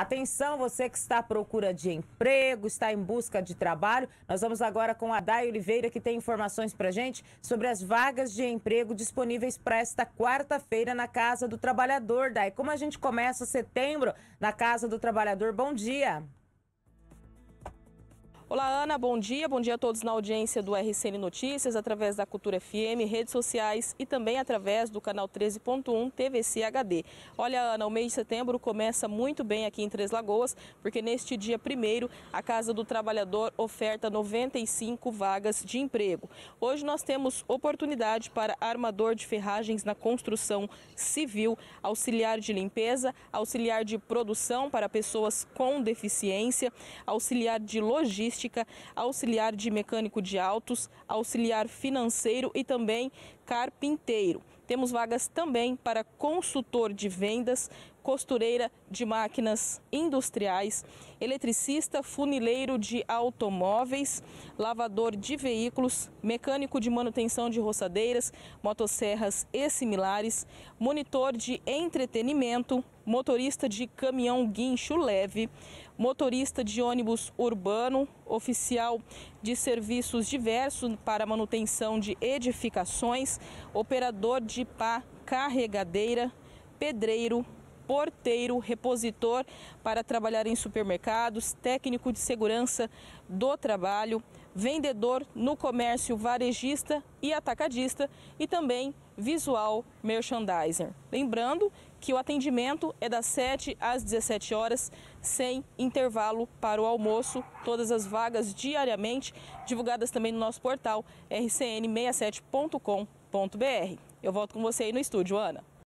Atenção, você que está à procura de emprego, está em busca de trabalho. Nós vamos agora com a Day Oliveira, que tem informações para gente sobre as vagas de emprego disponíveis para esta quarta-feira na Casa do Trabalhador. Day, como a gente começa setembro na Casa do Trabalhador? Bom dia. Olá, Ana, bom dia. Bom dia a todos na audiência do RCN Notícias, através da Cultura FM, redes sociais e também através do canal 13.1 TVC HD. Olha, Ana, o mês de setembro começa muito bem aqui em Três Lagoas, porque neste dia primeiro a Casa do Trabalhador oferta 95 vagas de emprego. Hoje nós temos oportunidade para armador de ferragens na construção civil, auxiliar de limpeza, auxiliar de produção para pessoas com deficiência, auxiliar de logística auxiliar de mecânico de autos, auxiliar financeiro e também carpinteiro. Temos vagas também para consultor de vendas, costureira de máquinas industriais, eletricista, funileiro de automóveis, lavador de veículos, mecânico de manutenção de roçadeiras, motosserras e similares, monitor de entretenimento, motorista de caminhão guincho leve, motorista de ônibus urbano, oficial de serviços diversos para manutenção de edificações, operador de pá carregadeira, pedreiro, porteiro, repositor para trabalhar em supermercados, técnico de segurança do trabalho, vendedor no comércio varejista e atacadista e também visual merchandiser. Lembrando que o atendimento é das 7 às 17 horas, sem intervalo para o almoço. Todas as vagas diariamente, divulgadas também no nosso portal rcn67.com.br. Eu volto com você aí no estúdio, Ana.